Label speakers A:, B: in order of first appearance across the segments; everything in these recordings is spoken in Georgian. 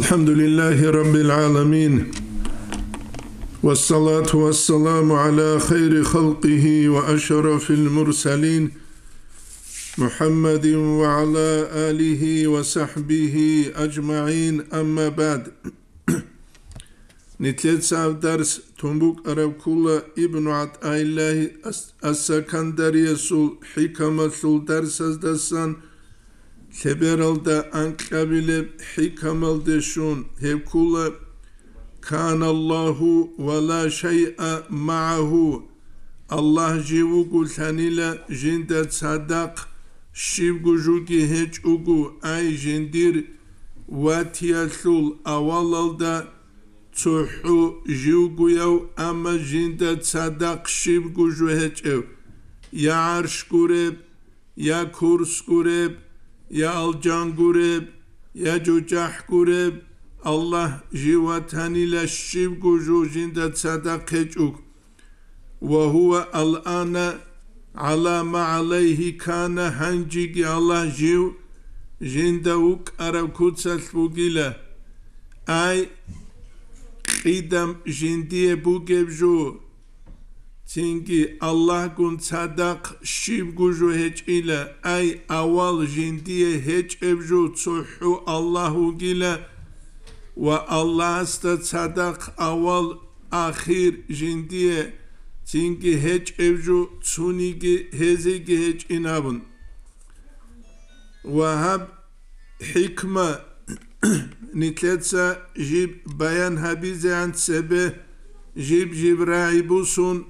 A: الحمد لله رب العالمين والصلاة والسلام على خير خلقه وأشرف المرسلين محمد وعلى آله وصحبه أجمعين أما بعد نتلتسع درس تنبوك أربكولا ابن عطاء الله السكندر يسول حكمة درس درس دسان Heberalda ankabile hikamalde şun hevkula kanallahu ve la şey'a ma'ahu Allah jivugu sanila jinda sadak şivgu jugi hiç ugu ay jindir ve tiyasul avalalda tsuhu jivgu yav ama jinda sadak şivgu ju hiç ev ya arşkureb ya kurs Yal can gurib, ya cucah gurib, Allah jivatan ile şiv gujujinde sadak ecuk. Ve huve al ana ala ma aleyhi kana hanci ki Allah jiv jinde uk ara kutsal bugile. Ay qidem jindiye bu gevjuh. Çünkü Allah gün sadak şib guju hiç ile ay aval jindiye hiç evju tsuhu Allahu gile ve Allah sta sadak aval ahir jindiye çünkü hiç evju tsunigi hezigi hiç inabın ve hab hikma nitletse jib bayan habize an sebe jib jibraibusun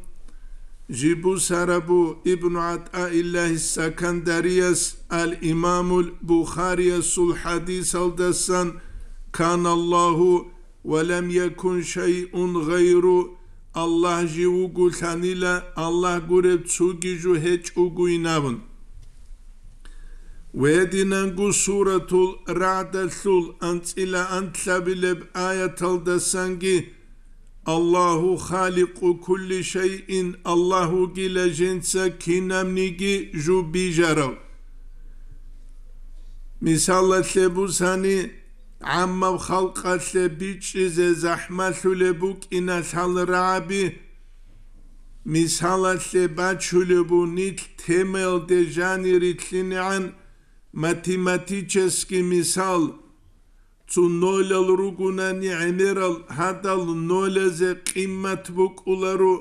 A: جيبو سربو ابن عطاء الله السكندريس الإمام البخاري الحديث الدسن كان الله ولم يكن شيء غير الله جيو قلتانيلا الله قرب تسوكي جو هج اقوينابن ويدنانقو سورة الرعد الثل أنت إلى أنت لبلب آية الدسنجي Allahu haliku kulli şeyin Allahu gile Jubijara. Misal jubi jarav. Misallatlebu ammav halkatle biçize zahmatlule inasal rabi misalatle baçule bu nit temelde janiritlini an matematiçeski misal цу нолял ругунани эмерал хадал нолезе кыммат букулару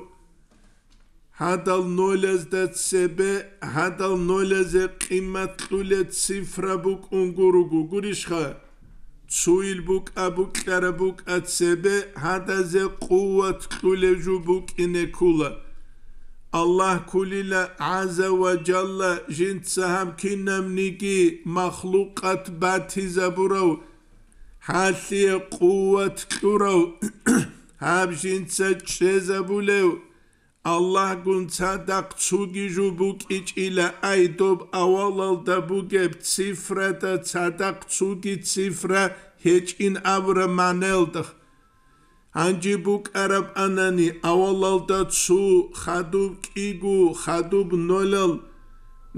A: хадал нолезде себе хадал нолезе кыммат туле цифра бук унгуругу гуришха цуил бук абук кара бук ат себе хадазе куват туле жу бук ине кула Allah kulila azza ve celle jint saham kinnem niki mahlukat batiza burav. ხალხია ყუვათ ქურავ ჰაბჟინცა ჩეზაბულევ ალლაჰ გუნცა დაკცუგიჟუ ბუკიჭილა აიდობ ავალალ და ბუგებ ციფრა და ცადაკცუგი ციფრა ჰეჭინ აბრა მანელდ ანჯი ბუკ არაბ ანანი ავალალ და ცუ ხადუბ კიგუ ხადუბ ნოლალ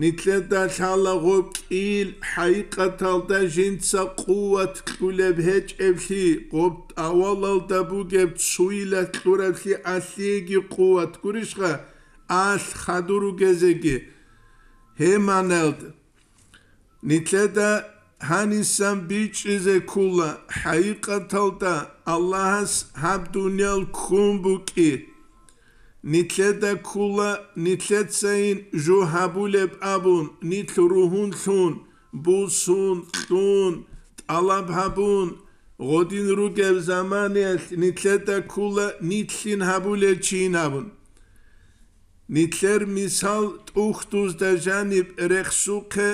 A: ნიტლედა ჩალაღო კილ ჰაიყათალდა ჟინცა ყუვათ კულებ ჰეჭ ევლი ყობტ ავალალდა ბუგებ ცუილა ქურებლი ასიეგი ყუვათ გურიშხა ას ხადურუ გეზეგი ჰემანელდ ნიტლედა ჰანისამ ბიჭიზე ქულა ჰაიყათალდა ალლაჰას ჰაბ დუნიალ ქუმბუკი ნიცედაკულა ნიცეცეინ ჟუჰაბულებ აბუნ ნიცრუჰუნ სუნ ბუსუნ თუნ ალაბაბუნ ღოდინ რუგევ ზამანეს ნიცედაკულა ნიცინ ჰაბულე ჩინაბუნ ნიცერ მისალ ტუხტუს დაჟანი რეხსუკე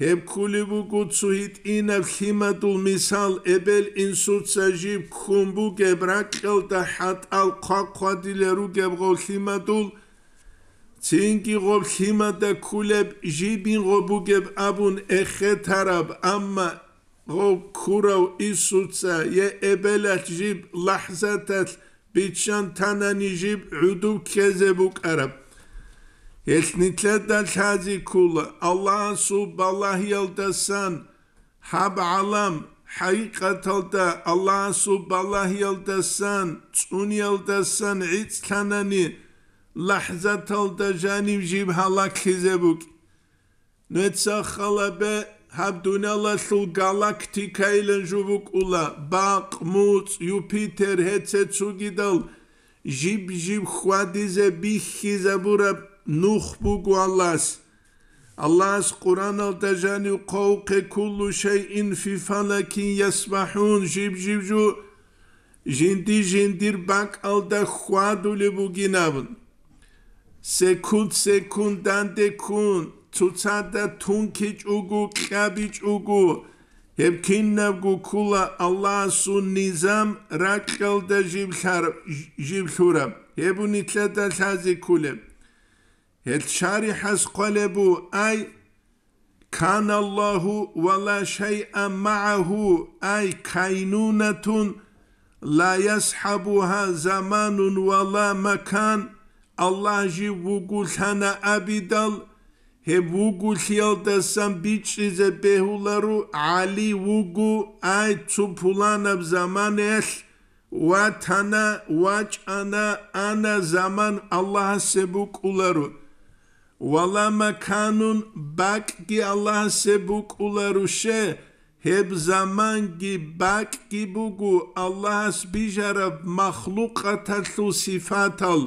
A: ჰებქულიბუ კუცუჰიტ ინებ ჰიმადულ მისალ ებელ ინსურცაჟიბ ქუმბუ გებრა ყელდა ჰატალ ქვაქვადილერუ გებღო ჰიმადულ ცინკი ღობ ჰიმადა ქულებ ჟიბინ ღობუ გებ აბუნ ეხეთარაბ ამმა ღობ ქურავ ისურცა ე ებელათ ჟიბ ლაჰზათათ ბიჩან თანანი ჟიბ ჰუდუ ქეზებუ კარაბ Эхнитлэд алхази кул Аллах субаллах ялдасан хаб алам хайкаталда Аллах субаллах ялдасан цун ялдасан ицтанани лахзаталда жаним жиб халак хизебук нетса халабе хаб дунала су галактика илен жубук ула бак муц юпитер хецецугидал жиб жиб хвадизе бихизабурап nuhbugu allas. Allahs Kur'an-ı Tecenu kavke kullu şeyin fi falakin yesbahun jib jibju, jindi jindir bak alda huadu le bu ginabın. Sekund sekundan de kun tutsada tunkiç ugu kabiç ugu hep kinnavgu kula Allah sun nizam rakkal da jib harab jib şurab. Hebun itlada tazi kulem. الشارح قلب أي كان الله ولا شيء معه أي كينونة لا يسحبها زمان ولا مكان Allah جي وقلتنا Abidal, He vugus yaldasam biçize behularu Ali vugu ay tupulanab zaman eş vatana vaçana ana zaman Allah'a sebuk ularu. Vala makanun bak ki Allah sebuk ularuşe hep zaman ki bak ki bugu Allah bijarab mahluka tatlu sifatal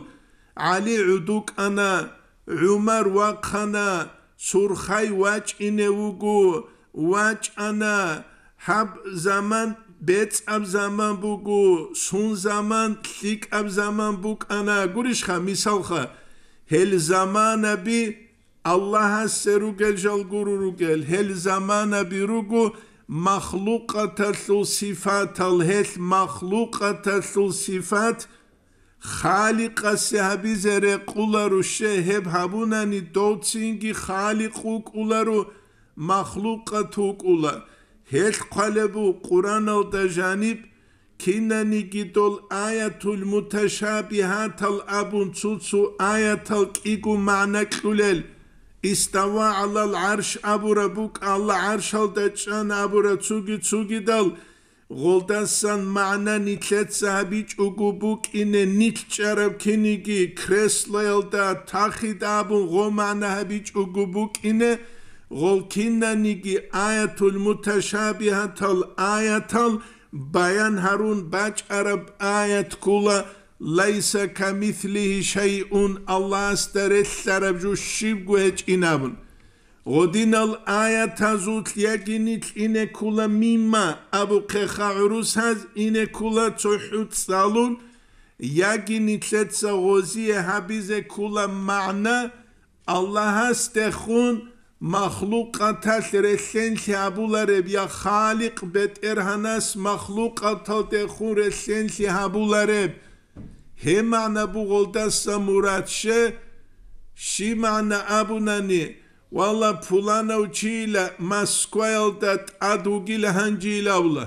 A: Ali uduk ana Umar vakana surhay vaç ine ugu vaç ana hab zaman bet ab zaman bugu sun zaman tlik ab zaman buk ana ha misal ha. هل زمان بي الله سرو گل جل گورو گل هل زمان بي روگو مخلوقات اصل صفات هل مخلوقات اصل صفات خالق سحبی زره قولارو شهب حبوننی دوچینگی خالق و قولارو مخلوقات و قولار هل قلبو قرآن و دجانیب kinani gidol ayatul mutashabihatal abun tsutsu ayatal kigu manaklulel istawa alal arsh aburabuk alla arshal dachan abura tsugi tsugi dal goldasan mana nitletsabi chugubuk ine nitcharab kinigi kreslel da takhid abun gomana habi chugubuk ine gol kinani gi ayatul mutashabihatal ayatal ayatul ბაიან ჰარუნ ბაჭარაბ აიათ კულა ლაისა კამითლიჰი შაიუნ ალლას დერეშარაბ ჯუშიბ გუეჭინაბუნ ოდინალ აიათაზუთ ლიაგინით ინე კულა მიმა აბუ ქეხაურუს ჰაზ ინე კულა წუჰუთ სალუნ ლიაგინით ლეცა ღოზიე ჰაბიზე კულა მანა ალლაჰას დეხუნ מחלוקת רשן שעבול הרבי, החליק בטרהנס מחלוקת תלתכו רשן שעבול הרבי. המען אבו גולדס סמורת ש... שימען אבו נני. וואלה פולנה וצ'ילה, מסקוויל דת אדו גילה הנג'ילה אולה.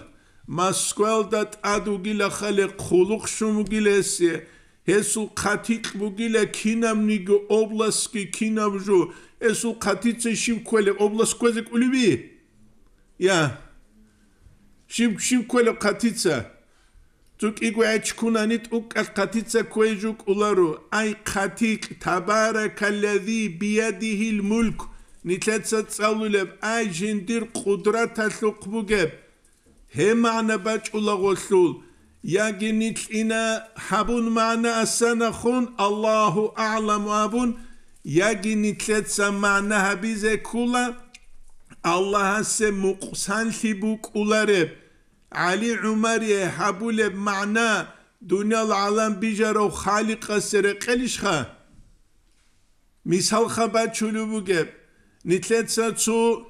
A: מסקוויל דת אדו גילה חליק חולוק שומו גילסיה. הסו קתיק בו גילה כינם ניגו אובלסקי כינם ז'ו. ესო ხათიცე შიმქველე ობლასკვეზე კულიბი ია შიმ შიმქველე ხათიცა თუკიგუ აჩკუნანით უკალ ხათიცა ქუეჯუ კულარო აი ხათიკ თაბარაკალლაზი ბიადიჰილ მულკ ნიტლეცა წავლულებ აი ჯინდირ ყუდრათალუ ყბუგებ ჰემანა ბაჭულაღოლულ ياجنيت إنا حبون معنا السنة خون الله أعلم أبون yaginitetsa manaha bize kula Allah'a se muksan bu kulare Ali Umariye habule mana dünyal alam bijaro halika sere kelişha misal xaba çulubu geb nitletsa çu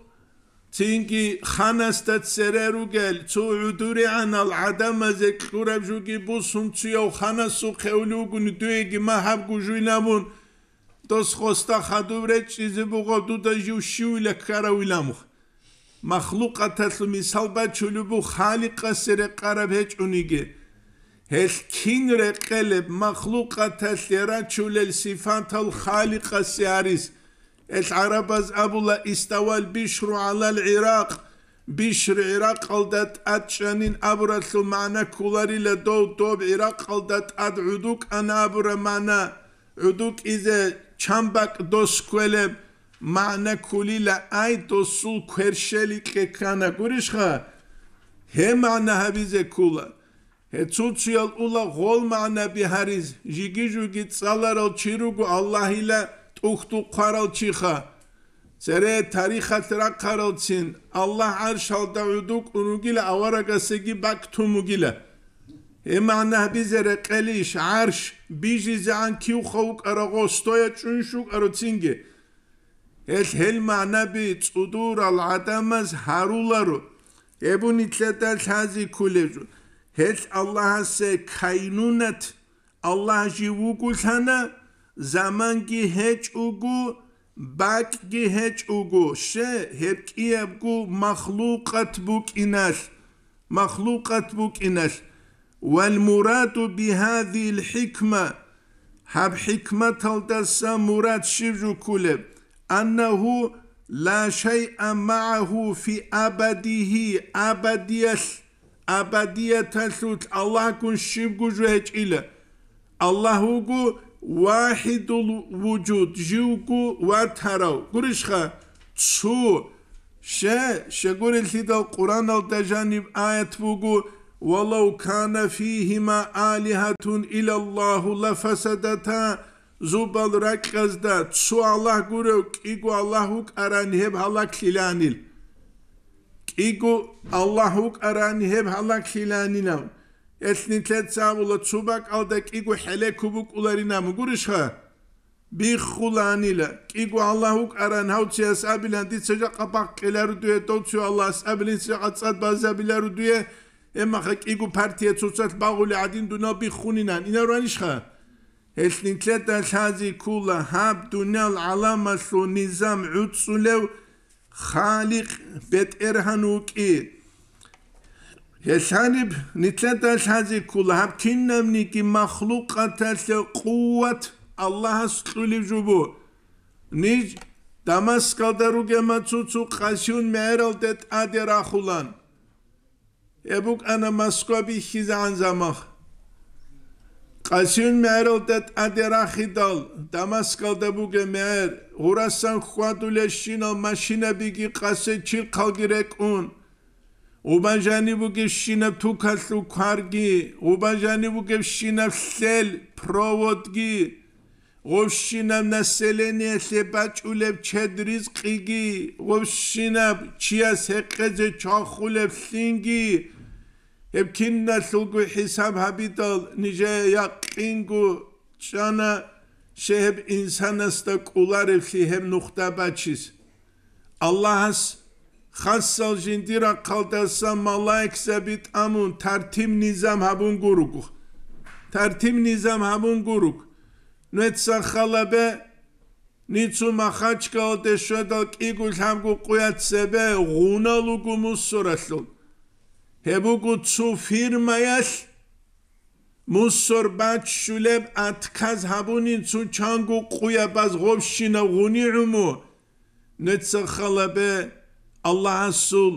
A: çünkü hanastat sereru gel çu uduri anal adam zek kurabju ki bu sunçu yav hanasu kevlugun düğe gima habgu jüylabun то схоста хадувре чизибуго туда жушуйле каравилам махлукатасу мисалба чулубу халиқасере каравечуниге хелкинре келеб махлукатасера чулел сифантал халиқасе арис эс арабаз абула иставал бишру алал ирак бишр ирак алдат атчанин абрасу мана куларила дов дов ирак алдат адудук ана абра мана Удук изе ჩამბაკ დოსქველე მანაკულილა აი დოსულ ქერშელი ქეკანა გურიშხა ჰემანა ჰავიზე კულა ეცუციალ ულა ღოლმანა ბიჰარიზ ჟიგი ჟუგი წალარო ჩირუგუ ალლაჰილა ტუხტუ ყარალ ჩიხა წერე თარიხათ რა ყარალ წინ ალლაჰ არშალ დაუდუ ყურუგილა ავარაგასეგი ბაქთუმუგილა ემანა ბიზერე ყელიშ არშ ბიჟიზან ქიუხოუკ არაღო სტოია ჭუნშუკ არო წინგე ელ ჰელმანა ბი წუდურ ალ ადამას ჰარულარო ებუნი წლეთა ლაზი ქულეჟუ ჰელ ალლაჰასე ქაინუნათ ალლაჰი უკულთანა ზამანგი ჰეჭუგუ ბაკგი ჰეჭუგუ შე ჰეპკიებგუ მახლუყათ ბუკინალ მახლუყათ ბუკინალ والمراد بهذه الحكمة هب حكمة الدسة مراد شبج كله أنه لا شيء معه في أبده أبدية أبدية تلت الله كن شبج جهج إلى الله هو واحد الوجود جيوكو واتهرو قرشخا تشو شا شگور الهدى القرآن التجانب آيات بوغو وَلَوْ كَانَ ف۪يهِمَا آلِهَةٌ اِلَى اللّٰهُ لَفَسَدَتَا Zubal rakkazda tsu Allah guruk igu Allahuk aran heb halak hilanil. Igu Allahuk aran heb halak hilaninav. Esnitet savula tsubak aldak igu hele kubuk ularinamu guruşha. Bir hulanila. Igu Allahuk aran havçi asabilen ditsece kapak keler duye totsu Allah asabilin sıcatsat bazabiler duye. ემახა კიგუ პარტია ცოცხალ ბაღული ადინდუნა ბიხუნინან ინარვანიშხა ესნიტლეთა ხაზი კულა ჰაბ დუნალ ალამა სუ ნიზამ უცულევ ხალიყ ბეტერჰანუკი ესანიბ ნიტლეთა ხაზი კულა ჰაბ კინნამნიკი მახლუყათა ყუვათ ალლაჰას ყვილი ჯუბუ ნიჯ დამასკალდა რუგემაცუცუ ყასიუნ მეერალდეთ ადერახულან ebuk ana maskobi hizan zamak. Qasun mer oldet adirahidal damaskal da bu gemer hurasan khuadule shino mashine bigi qase chil khalgirek un. Ubanjani bu gishine tu kaslu kargi ubanjani bu gishine sel provodgi ღოშინა ნასელენი ეშებაჭულებ ჩედრის ყიგი ღოშინა ჩიას ეყეზე ჩახულებ სინგი ებქინა სულგუ ჰისამ ჰაბიტალ ნიჟე იაკინგუ ჩანა შეებ ინსანასტა კულარი ფიჰემ ნუხტაბაჩის ალლაჰას ხასალ ჟინდირა ყალდასა მალაიქსებით ამუნ თარტიმ ნიზამ ჰაბუნ გურუკ თარტიმ ნიზამ ჰაბუნ გურუკ ნეცა ხალაბე ნიცუ მახაჩკა ოდეშოდა კიგულ ჰამგუ ყუაცებე ღუნალუგუ მუსურასლუ ჰებუკუცუ ფირმაიას მუსორბაც შულებ ათკაზ ჰაბუნინ ცუ ჩანგუ ყუიაბაზ ღობშინა ღუნიუმუ ნეცა ხალაბე ალლაჰასულ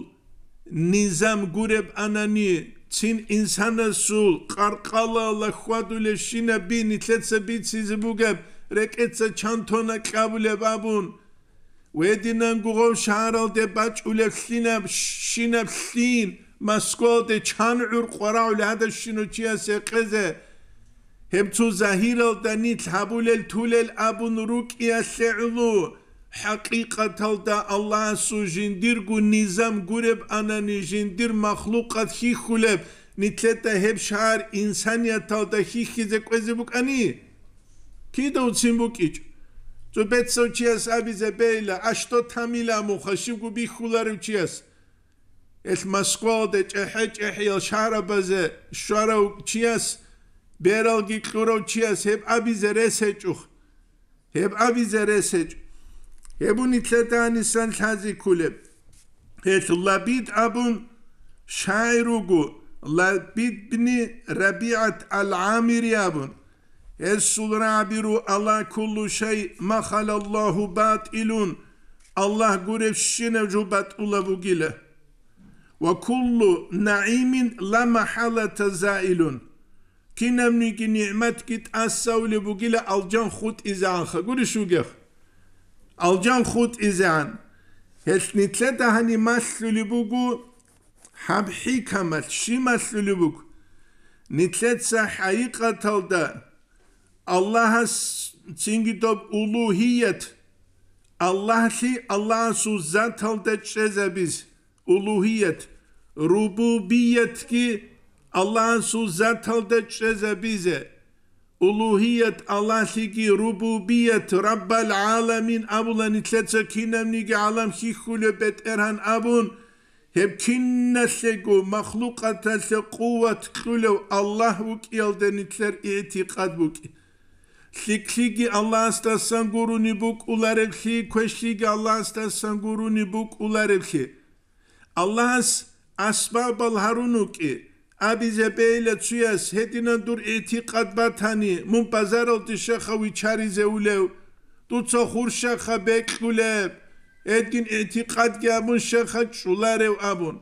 A: ნიზამ გურებ ანანი წინ ინსანასულ ყარყალა ლახვადულე შინა ბინი თლეცებიც იზბუგებ რეკეცა ჩანთონა ყაბულებ აბუნ ვედინან გუღო შარალ დე ბაჭულე შინა შინა შინა مسکول ده چان عر قرا ول هدا شنو چی اس قزه هم تو زهیر ال دنی تابول ال طول ال ابو نروک یا سعلو حقیقة تل دا الله سو جندیر گو نیزم گورب انا نی جندیر مخلوقات خی خولب نیتلتا هب شعر انسانیت تل دا خی خیزه قوزی بوک انی کی دو چین بوک ایچ تو بیت سو چیست عبیزه بیلا اشتو تامیلا مو خشیم گو بی خولارو چیست элмасколде чэхэ-чэхэл шарабазе шарау чияс бералги клурау чияс хеб абизе ресэчух хеб абизе ресэч хебуни тлетанисан лхази кулеб хет лабид абун шайругу лабид бни рабиат ал-амири абун Essul rabiru ala kullu şey ma halallahu batilun. Allah gurev şine cubat ulavu gile. وكل نعيم لا محالة زائل كي نمنيك نعمت كي تأسو لبقيلة الجان خوت إزعان خقول شو جخ الجان خوت إزعان هسني تلتا هني مسلو لبقو حب حكمت شي مسلو لبقو نتلت حقيقة تلدا الله سنجي دوب allah الله allah الله سوزات تلدا تشيزا بيز uluhiyet, rububiyet ki Allah'ın su zat halde çeze bize. Uluhiyet Allah ki rububiyet Rabbel alemin abulan itletze kinemni ki alam ki bet erhan abun hep kinnesegu mahlukatese kuvvet kulev Allah vuk yelden itler itikad ki Sikligi Allah stasan guruni buk ularevki, kveşligi Allah guru nibuk buk ularevki. ალას ასბაბალ ჰარუნუკი აბიზებეილა ცუეს ჰედინან დურ ეთიყად ბათანი მუმპაზარალტი შეხავი ჩარიზეულევ დუცო ხურშახა ბეკულებ ედგინ ეთიყად გამუნ შეხა ჭულარევ აბონ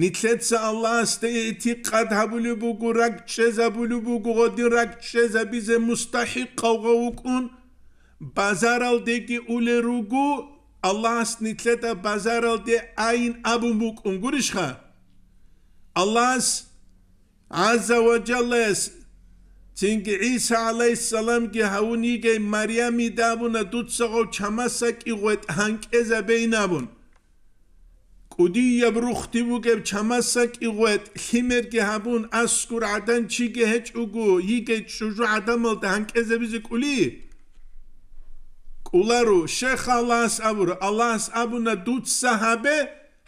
A: ნიცეცა ალას და ეთიყად ჰაბული ბუგუ რაკ შეზაბული ბუგუ ღოდი რაკ შეზაბიზე მუსტაჰიყ ყავღა უკუნ ბაზარალდეკი ულერუგუ Allahs nitleta bazaral de ayin abumuk ungurishha. Allahs Azza wa Jalles Tingi Isa alayhi salam ki hauni ge Maryami dabuna dutsago chamasak iwet hank ezabeynabun. کودی یب روختی bu که چمسک ایغویت himer که هبون از سکر عدن چی که هچ اگو یی که چجو عدن ملت هنگ ازه ულარუ შეხალას აბურ ალას აბუნა დუც საჰაბე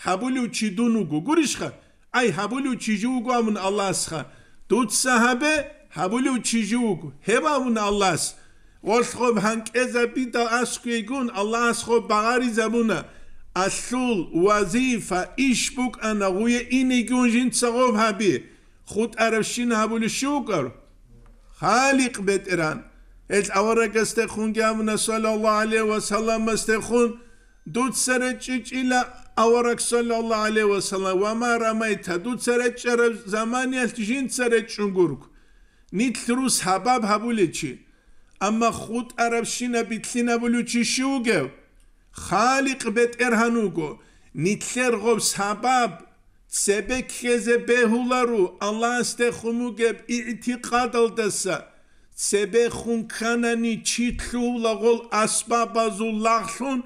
A: ჰაბულუ ჩიდუნუ გუგურიშხა აი ჰაბულუ ჩიჯუგუ ამუნ ალასხა დუც საჰაბე ჰაბულუ ჩიჯუგუ ჰებავუნ ალას ვოსხობ ჰანკეზა ბიდა ასქიგუნ ალას ხო ბაღარი ზაბუნა ასულ ვაზიფა იშბუკ ანაგუე ინი გუნჯინ ცაღობ ჰაბი ხუტ არავშინ ჰაბულუ შუკარ ხალიყ ბეტერან ეს ავარაკესთე ხუნგიამნა სალალლაჰუ ალეი ვა სალამ ესთე ხუნ დუცერე ჭიჭილა ავარაკ სალალლაჰუ ალეი ვა სალამ ვა მარამაითა დუცერე ჭერე ზამანი ალ ჯინ წერე ჭუნგურკ ნითლრუ საბაბ ჰაბულიჩი ამა ხუთ არაბშინა ბიცინაბულუჩი შუგე ხალიყ ბეტერჰანუგო ნითლერ ღობ საბაბ ცებექ ხეზე ბეჰულარუ ალლაჰ ესთე ხუმუგე ი ტიყადალდასა ცებეხუნ ქანანი ჩითლულაღოლ ასბაბაზულ ლახშუნ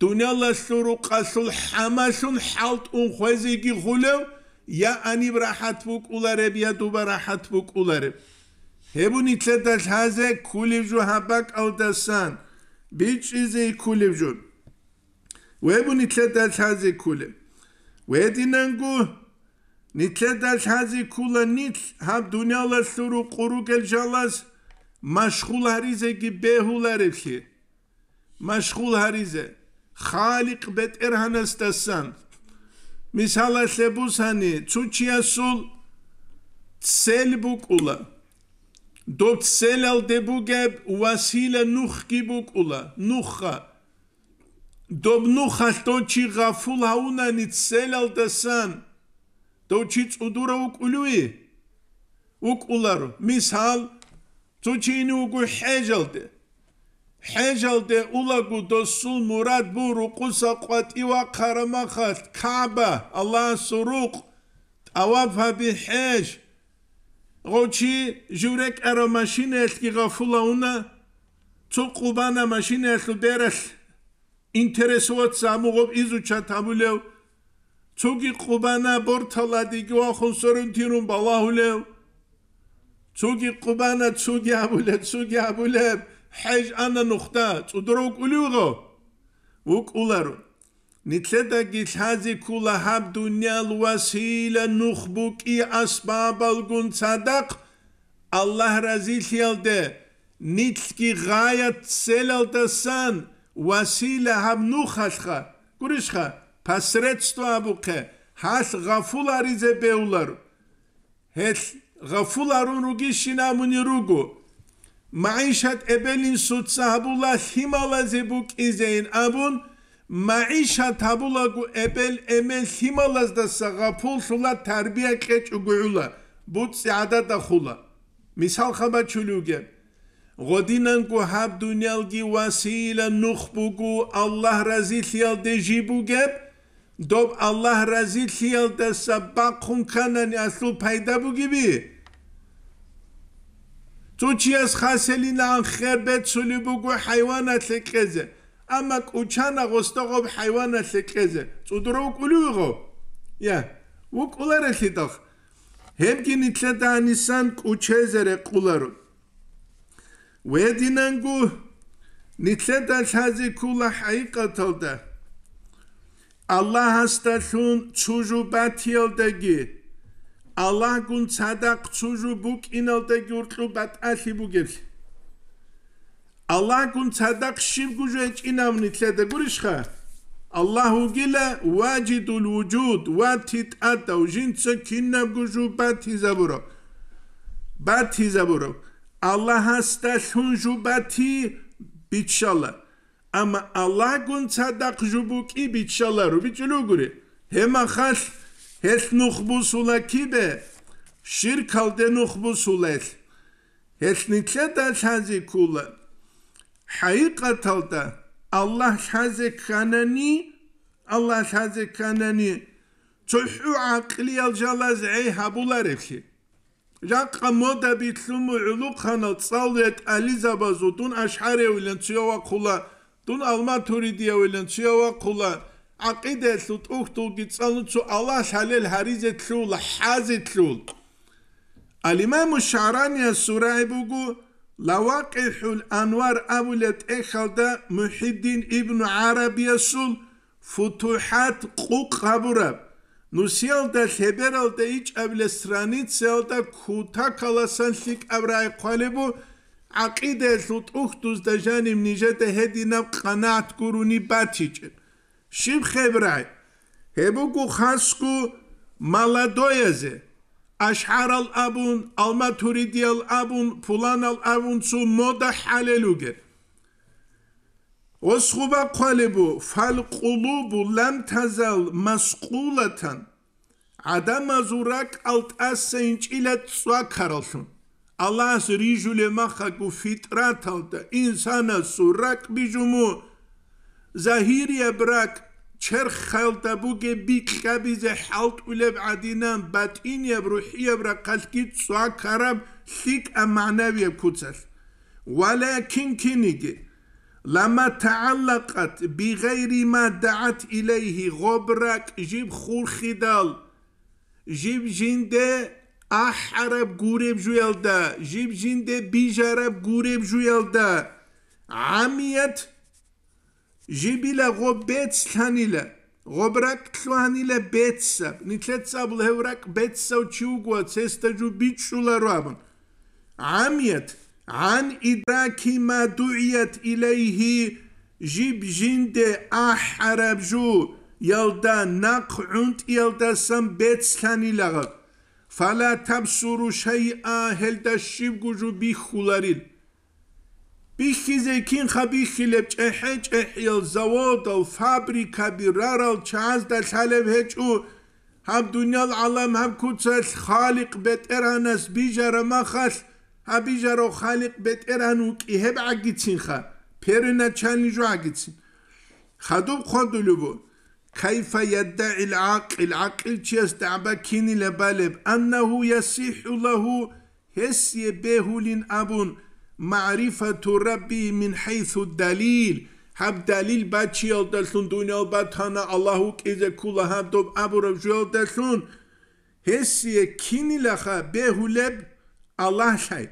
A: დუნალასურუ ყასულ ჰამაშუნ ჰალტუნ ხვეზიგი ხულევ ია ანიბრაჰათბუკ ულარებია დუბარაჰათბუკ ულარებ ჰებუნი წედა ჰაზე ქულიჟუ ჰაბაკ ალდასან ბიჭიზი ქულიჟუ ვებუნი წედა ჰაზე ქულე ვედინანგუ ნიცედას ხაზი ქულა ნიც ჰამ დუნიალა სურუ ყურუკელ ჟალას მაშხულარიზე კი ბეჰულარიფი მაშხულარიზე ხალიყ ბეტერჰანას დასან მისალა შებუსანი ცუჩია სულ ცელბუკულა დოთ ცელალ დებუგებ უასილა ნუხკიბუკულა ნუხა დობნუხა თონჩი ღაფულაუნანი ცელალ დასან დოჩი წუდურა უკულუი უკულარ მისალ წუჩინი უგუ ჰეჯალდე ჰეჯალდე ულაგუ დო სულ მურად ბურ უკუსა ყვატივა ხარმახალ ქაბა ალა სურუყ ტავაფა ბი ჰეჯ როჩი ჟურეკ ერო მაშინე ელკი ღაფულა უნა წუ ყუბანა მაშინე ელკი დერეს ინტერესუოთ სამუღობ იზუჩა თამულევ ცუგი ყუბანა ბორთალადი გვახუსორუნთირუნ ბალაჰულე ცუგი ყუბანა ცუგი აბულე ცუგი აბულე ჰეჯ ანა ნუხტა წუდროკ ულიღო უკულარო ნიცედა გიჩაზი ქულა ჰაბ დუნია ლვასილა ნუხბუ კი ასბაბალ გუნ სადაყ ალლაჰ რაზილიალდე ნიცკი ღაიათ სელალდასან ვასილა ჰაბ ნუხაშხა გურიშხა посредство абуке хас гафулар изе беулар хэл гафуларун руги шинамуни ругу маишат эбелин суд сабула хималазе бук изен абун маишат абулагу эбел эмен хималаз да сагафул шула тарбия кеч угуула бут сада да хула мисал хаба чулуге Годинан ку хаб дуниялги васила нухбугу Аллах разил ял дежи бугеп – დობ ალლაჰ რაზი ხიალ და საბაკუნ კანანი ასულ ფაიდა ბუგიბი ტუჩიას ხასელინა ხერბე ცული ბუგუ ჰაივანა ლეკეზე ამა კუჩანა ღოსტოგობ ჰაივანა ლეკეზე წუდრო უკულიღო ია უკულარე ლიდოხ ჰემკინი ტლედანისან კუჩეზერე ყულარო ვედინანგუ ნიტლედა ჩაზი კულა ჰაიკათოდა الله هستشون چوچو باتیل دگی. الله کن صداق چوچو بک اینال دگرتو بات آشی بگیر. الله کن صداق شیب چوچو اج اینام نیت ل دگریش که. الله وگل واجی دول وجود و تیت و جنس کن نب باتی زبرگ باتی زبرگ. الله هستشون چوچو باتی بیشالد. Ama Allah'ın sadak jubuki bitşalaru bitşuluguri. Hema khas hes nuhbu sulakibe. Şir kalde nuhbu sules. Hes nitse da sazi kula. Hayikatalda Allah sazi kanani Allah sazi kanani. Tuhu akli alcalaz eyha bular efşi. Rakka moda bitlumu ulu kanal salvet Elizabazutun aşharevilen tüyova kula. Kula. Тун алма туридия велен чуява кула. Акидес ут ухту гицану цу Аллах халил харизе тлул, хази тлул. Ал имам Шарания сура ибугу лаваqihu ал анвар абулет эхалда Мухиддин ибн Арабия сул футухат кукабура. Нусиал да хеберал да ич абле страницел да кута каласан сик авраи квалибу. Абрай აკიდეს უტუხტუს და ჟანი მნიშეთე ჰედინა ყანათ გურუნი ბათიჭე შიმხებრაი ჰებუკუ ხასკუ მალადოეზე აშჰარალ აბუნ ალმათურიდიალ აბუნ ფულანალ აბუნ თუ მოდა ჰალელუგე ოსხუბა ყალებუ ფალ ყულუბუ ლამ თაზალ მასყულათან ადამაზურაკ ალტასენჭილა წვაქარალშუნ Allah's rijule mahaku fitrat alta insana surak bijumu zahiriye brak çer khalta buge bikabize halt uleb adinan batiniye ruhiye brak kalki suakaram lik amanaviye kutsal walakin kinige lama taallaqat bi ghayri ma da'at ilayhi ghabrak jib khul khidal jib jinde აჰარაბ გურებ ჟუელდა ჟიბჟინდე ბიჟარაბ გურებ ჟუელდა ამიათ ჟიბილა ღობეც თანილა ღობრაკ თვანილა ბეცსა ნიტლეცაბ ლევრაკ ბეცსა ჩუგვა ცესტა ჯუ ბიჩულა რაბ ამიათ ან იდაკი მადუიათ ილეიჰი ჟიბჟინდე აჰარაბ ჟუ ялда нақ унт ялда сам бецханилаға فلا تمسرو شيئا هل تشيب جوجو بيخولارين بيخيزي كين خبي خيلب چهي چهي الزواد الفابريكا بيرارال چهاز دا سالب هچو هم دنيا العالم هم كوتسل خالق بيت ارانس بيجار ما خال ها بيجارو خالق بيت ارانو كي هب عقيتين خا پرنا چاني جو عقيتين خدوب خدولو بود كيف يدعي العقل العقل تشيس دعبا كيني لبالب أنه يصح له هسي بهولين أبون معرفة ربي من حيث الدليل هب دليل باتشي يلدسون دنيا باتانا الله كيزا كولا هب دوب أبو ربجو يلدسون هسي كيني لخا لب الله شاي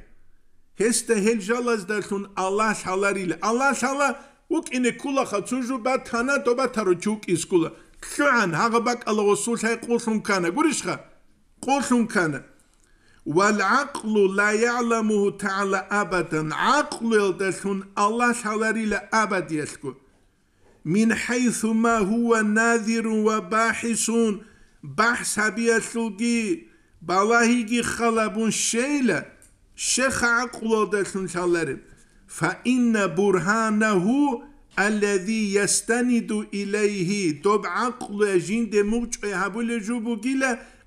A: هسته هل جلس دلسون الله شالاريل الله شالاريل უკინე ქულახა ცუნჟუბა თანატობა თარო ჩუკის ქულა ქან აღბაკალო სულხაი ყულხუნქანა გურიშხა ყულხუნქანა والعقل لا يعلمه تعالى ابدا عقل دسون الله شالري لا ابد يسكو من حيث ما هو ناذر وباحث بحث ابي السوقي بلاهي خلبون شيلا شيخ عقل دسون شالري فان برهانه الذي يستند اليه تبع عقل جند موچ هبل جوبگیل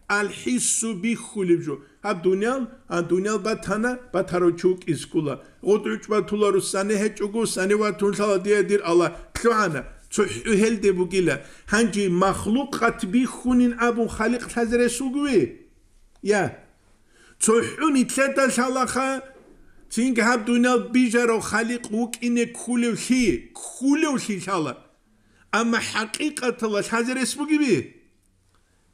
A: الحس بخلب جو الدنيا الدنيا بتنا بتارو چوك اسكولا اوتوچ با تولارو سنه هچوگو سنه وا تونسال دي دير الله تعانا تو هل دي بوگیل هنجي مخلوق قط بخونين ابو خالق تزر سوگوي يا تو حوني ثلاثه شلخه Çünkü hep duyna bir halik uk ine kulevhi, kulevhi şala. Ama hakikat Allah hazır bu gibi.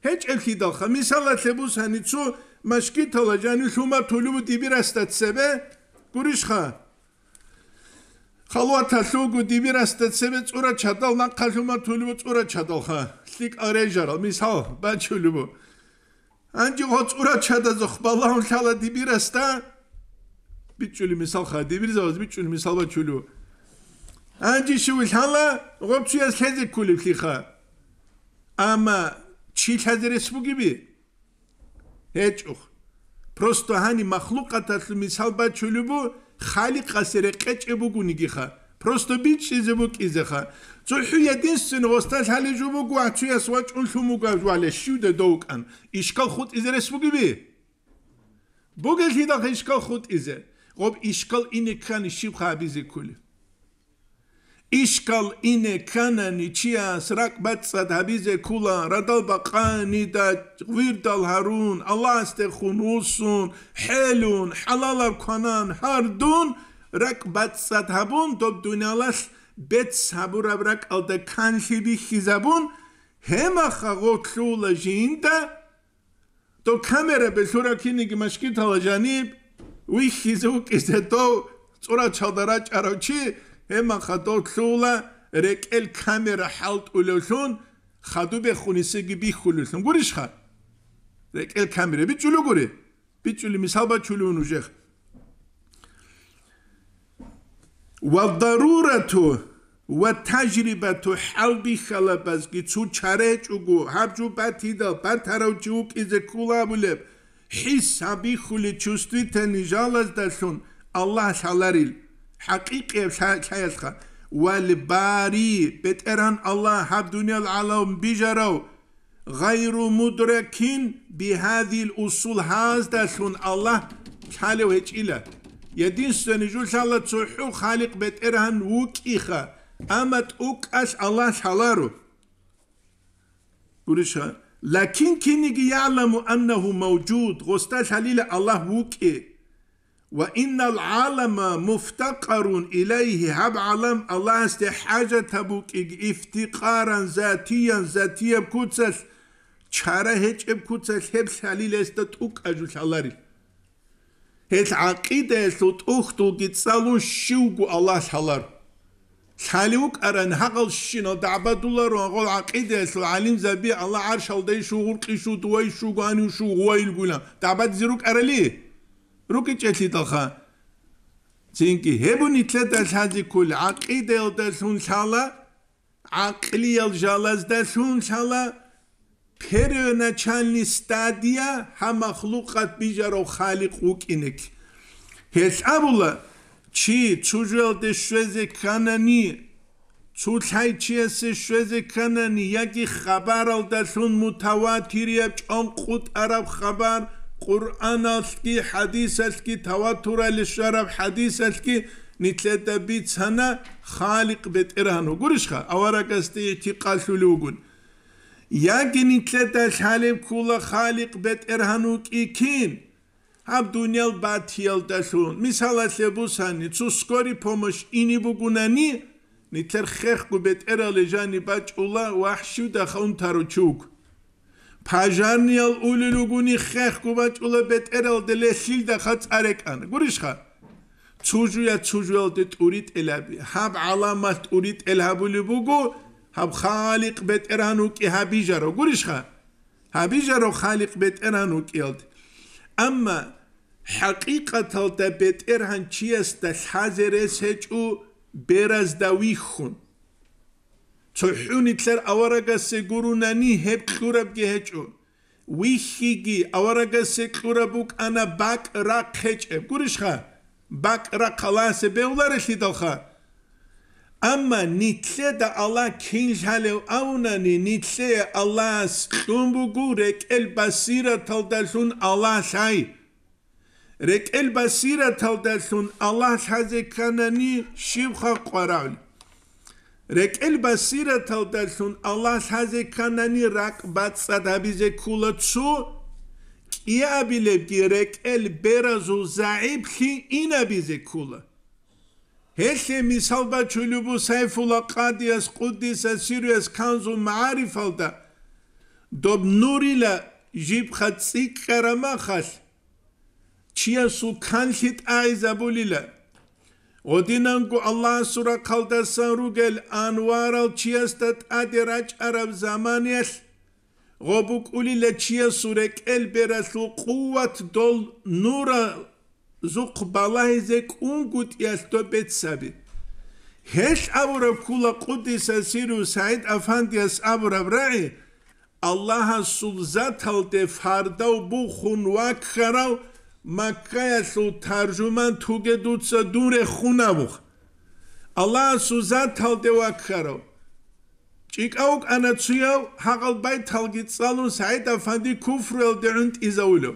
A: Hiç elki dalga. Misal atle bu sani çu maşki tala canı şuma tulu bu dibir astat sebe kuruş ha. Kalu atasu gu dibir astat sebe çura çatal lan kal şuma tulu bu çura çatal ha. Sik arayjar al misal ben çulu bu. Ancak o çura çatazı xbalağın şala dibir astat. ბიჭული მისალხა დიბირზავს ბიჭული მისალბა ჩულო ანჯი შუი ხალა როცია ხეზი კული ფიხა ამა ჩი ხაზერეს ბუგიბი ეჭუხ просто хани махлуқатат мисалба чулубу халиқасере қечебу гунигиха просто бичизебу кизеха цухуя дисн гостал халижубу гуачуяс вачунхуму гавале шуде доукан ишкал хут изересбугиби бугел хидах ишкал хут изе خب اشکال اینه کنی چی خوابیزه کلی اشکال اینه کنی چی هست رک بد سد حبیزه کلا ردال بقانی داد ویردال هرون الله است خونوسون حلون حلال کنن هر دون رک صد هبون دوب دونه بیت بد سبو رو رک الده کنشی بی خیزبون همه خاقو کلو جین ده تو کمره به شورا که تلا جانیب ვიხიზუკიზე თო წურა ჩავდა რა ჭაროჩი ემან ხატო თულა რეკელ კამერა ჰალტულოშონ ხადუბე ხუნისე გიბი ხულულსონ გურიშხა რეკელ კამერა ბიჭული გური ბიჭული მისალბა ჩულიუნ უჟეხ ვადარურათუ ვა ტაჯრიბათუ ჰალბი ხალაბაზგი ცუ ჩარეჭუგუ ჰაბჯუ ბათიდა ბათარავჩი უკიზე ქულამულებ حسابي خلي تشوستي تنجالز دسون الله شالاريل حقيقي شايسخا والباري بتران الله حب دنيا العالم بجرو غير مدركين بهذه الأصول هاز سون الله حاله وهيج إلا يدين سنجول شالا تصحو خالق بتران وك إخا أما تؤك أش الله شالارو قولي لكن كنيجي يعلم أنه موجود غستاش هليلة الله وكي وإن العالم مفتقر إليه هب علم الله استحاجة بوك افتقارا ذاتيا ذاتيا بكوتسش چاره هيك بكوتسش هب ساليل استتوك أجو شالاري هيك عقيدة سلطوخ توقيت سالو شوقو الله شالاري ხალიუკ არან ჰაგალ შინო დაბადულა რო აღო აკიდეს ალიმ ზაბი ალა არშალდე შუღურ ყიშუ დუაი შუგანი შუღოი გულა დაბად ზირუ კარალი რუკი ჭეთი თალხა ძინკი ჰებუნი თლედა ხალი კულ აკიდელ და სუნშალა აკლიელ ჟალას და სუნშალა ფერენა ჩანლი სტადია ჰამახლუყად ბიჟარო ხალი ყუკინეკ ჰესაბულა ჩი ჩუჟელდე შვეზე ქანანი ჩუთაი ჩიესე შვეზე ქანანი იაკი ხაბარალ და სუნ მუთავათირია ჭონყუტ არაბ ხაბარ ყურანალკი ჰადისალკი თავათურალი შარაბ ჰადისალკი ნიტლედები ცანა ხალიყ ბეტერანო გურიშხა ავარაკასტი ეთი ყალშული უგუნ იაკი ნიტლედა ხალიბ ქულა ხალიყ ბეტერანო კიკინ Абдунял батьял дашу, мисала лебусани, цу скори помош ини бугунани, ни терхех губет эрале жани бачула, вахшу да хаунтару чук. Пажарниял улилугуни хех губачула бет эрал де лесил да хац арекан. Гуришха. Чужуя чужуял де турит элаби, хаб аламат турит элабули бугу, хаб халик бет эрану ки хабижаро. Гуришха. Хабижаро халик бет эрану ки элти. اما حقيقه التبت ارهن چيست حاضر سچو برز دويخون چوحوني تلر اورگا سگورونني هب خورب گهچو ويخيگي اورگا سگورابوك انا باك را خچب گوريشخه باك را خلاص بهولار سيدلخه اما نیچه دا الله کنج هلو آوننی نیچه الله از دنبو گو رک ال الله سایی. رک ال بصیره تلدرسون الله هزه کننی شیوخه قرار. رک ال بصیره تلدرسون الله هزه کننی رقبت سده بیزه کوله چو؟ یه عبیله بگیر رک ال برازو زعیب اینه بیزه کوله. ჰესე მისალბაჩულუბუ საიფულა ყადიას ყუდისა სირიას ქანზუ მაარიფალდა დობ ნურილა ჟიფხა ციკერა მახალ ჩიასუ ქანჰიტ აიზაბულილა ოდინანკუ ალლაჰ სურა ქალდასან რუგელ ანვარალ ჩიასტად ადერაჭ არავ ზამანიელ ღობუკულილა ჩიასურე კელბერას უ ყუვათ დოლ ნურალ ზუყბალაიზე კუნგუტ ესტობეცაბი ჰეშ აბურავ ქულა ყუდისა სირუ საიდ აფანდიას აბურავ რაი ალლაჰა სულზათალდე ფარდავ ბუხუნ ვაქხარავ მაკაესუ თარჟუმან თუგედუცა დურე ხუნავუხ ალლაჰა სულზათალდე ვაქხარავ ჭიკაუკ ანაცუიავ ჰაყალბაი თალგიწალუ საიდ აფანდი ქუფრელ დეუნტ იზაულუ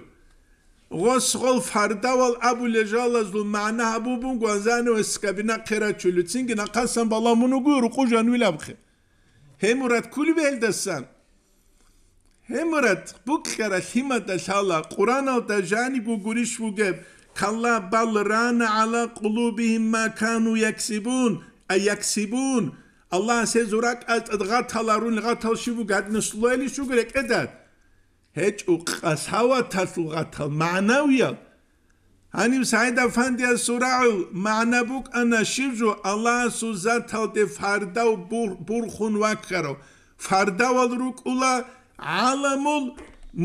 A: غسغل فردول ابو لجال از معنا ابو بون گوانزان و اسکبینا قیرا چلوتینگ نقصن بالا منو گور قوجان ویل هم همورت کلی به دستن همورت بک کرد هیما دشالا قرآن و دجانی گو گوریش و گب کلا بل ران علا قلوبهم ما کانو یکسیبون ایکسیبون الله سه زورک از ادغات هلارون لغات هلشی و گد نسلویلی شو گرک ادد ჰეჭუყა სავათას უღათა მანავია ანი საიდა ფანდია სურაუ მანაბუკ ანა შიჟუ ალლა სუზათალდე ფარდა ბურხუნ ვაკხარო ფარდა ვალრუკულა ალამულ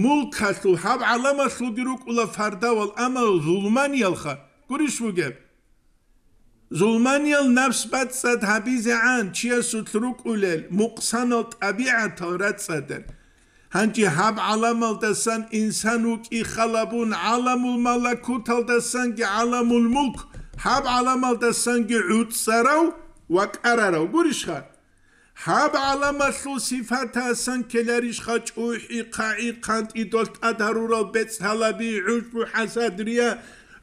A: მულკასუ ჰავ ალამა სუდირუკულა ფარდა ვალ ამა ზულმანიალხა გურიშუგე ზულმანიალ ნაფსბაცად ჰაბიზე ან ჩია სუთრუკულელ მუყსანო ტაბიათა რაცადერ ჰანჯი ჰაბ ალამალ დასან ინსანუ კი ხალაბუნ ალამულ მალაკუ თალდასან კი ალამულ მულკ ჰაბ ალამალ დასან კი უცსარავ ვაკარარავ გურიშხა ჰაბ ალამალუ სიფათასან კელარიშ ხაჭუჰი ყაი ყანტი დოლტ ადარურო ბეცალაბი უშბუ ჰასადრია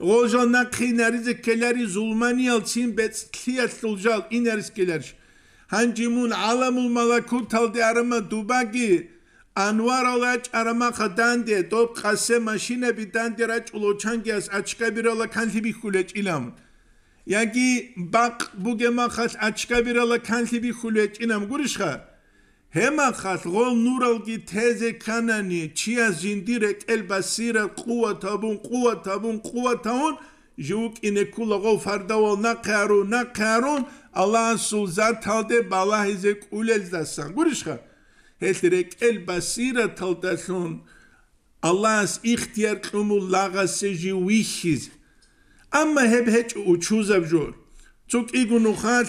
A: ღოჟანა ქინარიზ კელარი ზულმანიალ ჩინ ბეც თიათულჟალ ინერის კელარიშ ჰანჯი მუნ ალამულ მალაკუ თალდი არმა დუბაგი ანვარალა ჭარმახა დანდე ტოპ ხასე მაშინები დანდე რაჭულო ჩანგიას აჩკაბირალა კანლიბი ხულე ჭილამ იაკი ბაყ ბუგე მახას აჩკაბირალა კანლიბი ხულე ჭინამ გურიშხა ჰემახას ღოლ ნურალგი თეზე ქანანი ჩია ზინდირე კელბა სირა ყუა თაბუნ ყუა თაბუნ ყუა თაუნ ჟუკ ინე კულა ღო ფარდავალ ნაყარუ ნაყარუ ალანსულ ზათალდე ბალაჰიზე კულელს დასან გურიშხა هستی که ال بسیره تا دشون الله از اختیار کم و سجی ویشیز اما هب هچ او چوز بجور چوک ایگو نخاش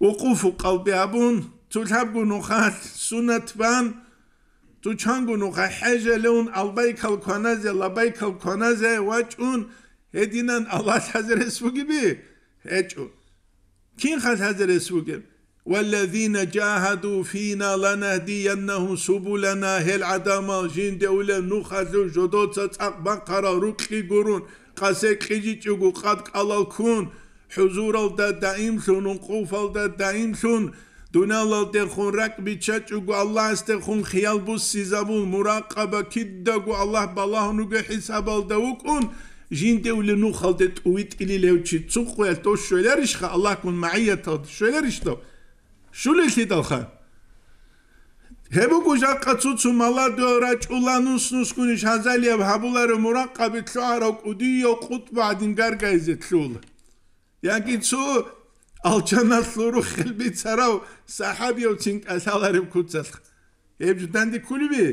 A: وقوف قلبی هبون تو شب گو سنت بان تو چان گو نخاش حجه لون البای کل کنازه لبای کل کنازه وچ هدینان الله از هزر بی هیچو او کین خواست والذين جاهدوا فينا لنهدينه سبلنا هل عدم جين دولة نخذ جدود ستاق بقرة ركي قرون قاسك خيجي تيغو قد قلال كون حضور الدا دائم شون وقوف الدا دائم شون دونا لالتخون رك بيتشات وقو الله استخون خيال بوس سيزابون مراقبة كده قو الله بالله نقو حساب الدوكون جين دولة نخذ دتويت إلي لو تشي تسوق ويلتو شويلر الله كون معي تاد شويلر შული ხიტოხა ჰებუგუშა კაცუცუ მალადორა ჭულანუს ნუსკუნი შაზალია ბაბულარო მურაკაბი ქარო კუდიო ყუთბა დინგარგა ეზეთლულ იანკიცუ ალჩანასლურო ხელბიცარავ საჰაბიო წინკასალარი ქუცალხ ებჯდანდი ქულიბი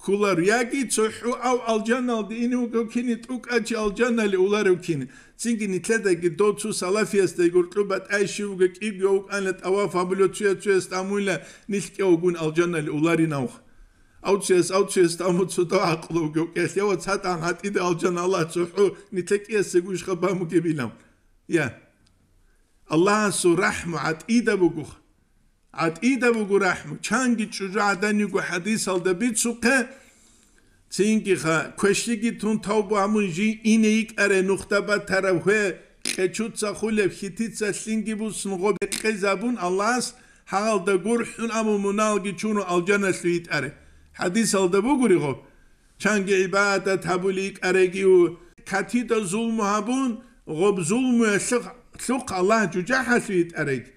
A: ქულა რიაკი წუ ავ ალჯანალ დინი უკინი ტუკაჩი ალჯანალი ულარ უკინი წინგი ნიტლედა კი დოცუ სალაფიას და იგორ კლუბა ტაიში უგე კი გო უკანა ტავა ფაბლო ცუა ცუა სტამულა ნიშკე უგუნ ალჯანალი ულარი ნაუ აუცეს აუცეს სტამოცუ და აყლო უგე კესე ო ცატან ჰატი და ალჯანალა წუ ნიტე კი ესე გუშხა ბამუ კი ბილამ ია ალლაჰ სურაჰმა ატი და ბუგუხ ат ида бугу рахм чанги чужа адани гу хадис алда бицуке цинги ха квешлиги тун тавбу амун жи ине ик аре нухтаба тарав хе кечут ца хулев хитит ца слинги бу смугу бекхе забун Аллахас хагалда гурхун аму муналги чуну алджана слиит аре хадис алда бугу ригу чанги ибаата табули ик аре гиу катида зулму хабун гоб зулму ашлух Аллах жуча хасвит аре гиу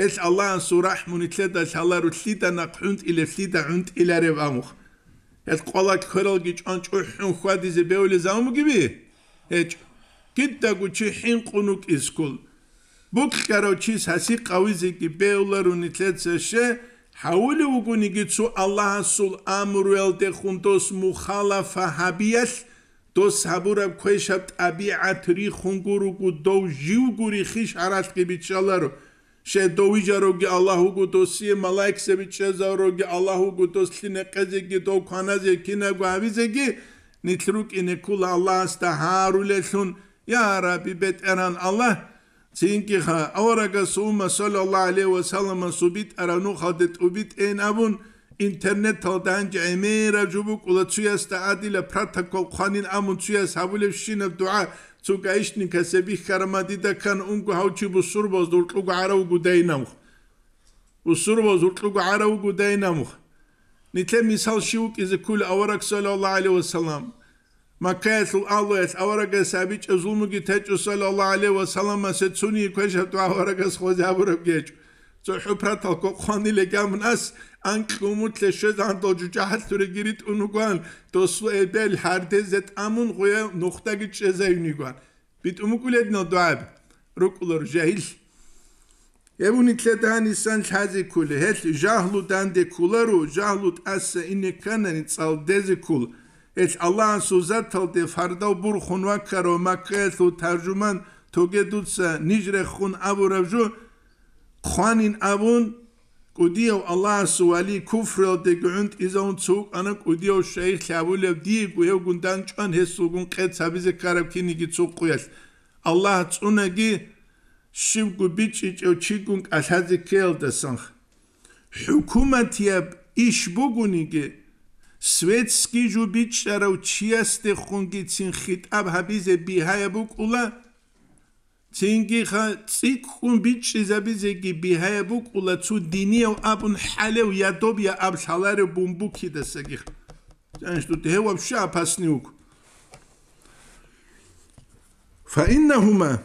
A: ეს ალლაჰ სურაჰმუნით და ჩალარუ სიდა ნაკუნთ ილე სიდა უნთ ილარე ვამუხ ეს ყოლა ქერალგი ჭანჭუ ხვადიზე ბეული ზამუგიბი ეჭ კიდდა გუჩი ჰინ ყუნუკ ისკულ ბუქხარო ჩი სასი ყავიზი კი ბეულარუ ნითლეცეშე ჰაული უგუნი კი ცუ ალლაჰ სულ ამრუელ დე ხუნდოს მუხალაფა ჰაბიას დო საბურა ქეშაპ აბი ათრი ხუნგურუკუ დო ჟიუგური ხიშ არასკი ბიჩალარო შე დოვიჯაროგი ალაჰუ გუდოსიე მალაიქსები ჩეზავროგი ალაჰუ გუდოს ლინე ყეზეგი დო ქანაზე კინე გავიზეგი ნიტრუკინე კულ ალას და ჰარულეშუნ ია რაბი ბეტერან ალა ცინკი ხა ავარაგა სუმა სალალალა ალე ვა სალამა სუბიტ არანუ ხადეთ უბიტ ენავუნ ინტერნეტ თოდან ჯემერა ჯუბუ კულაცუ ადილა პრატაკო ხანინ ამუნ ცუ ეს აბულე შინა დუა ცუ გაიშნი ქასები ხარმადი და ქან უნკუ ჰაუჩიბუ სურბოზ დულტუგუ არავგუ დაინამხ უსურბოზ დულტუგუ არავგუ დაინამხ ნიტე მისალში უკიზე კულ ავარაკ სალალალა ალი ვასალამ მაკაეთ ალუეს ავარაკ ესაბი ჭზულმუგი თეჭუ სალალალა ალი ვასალამ ასე ცუნი ქეშატ ავარაკ ეს ხოზი აბურებ გეჭ ცუ ჰუფრათალ ქო ხანი ლეგამნას anche comunque scesando giugiastore girit unuguan dosu ebel herdezet amun goya nokta git şeze unuguan. Bit umukul edno duab. Rukulur cehil. Evun itledan insan hazi kule hel jahludan de kularu jahlut asse inne kanan tsal deze kul. Et Allah'ın sözat tal farda bur hunva karo makketu tercüman togedutsa nijre hun abu ravju abun კუდიო ალას ვალი კუფრო დე გუნდ იზონ ცუკ ანა კუდიო შეი ხაბულებ დი გუე გუნდან ჩან ჰესუგუნ ყეცა ბიზე ქარაბ კინიგი ცუკ ყუიალ ალლაჰ წუნეგი შიმ გუბი ჩიჩო ჩიგუნ ალაზი ქელ დასან ჰუკუმათია იშ ბუგუნიგი სვეცკი ჯუბი ჩარავ ჩიასტე ხუნგი წინ ხიტაბ ჰაბიზე ბიჰაებუ ყულა تينكي خا تينكيخا تيكون بيتشي بيهاي بوك ولا تسو ديني او ابن حالي ويا دوب يا اب شالاري خا دسكيخ تانشتو تهوا بشا باسنيوك فإنهما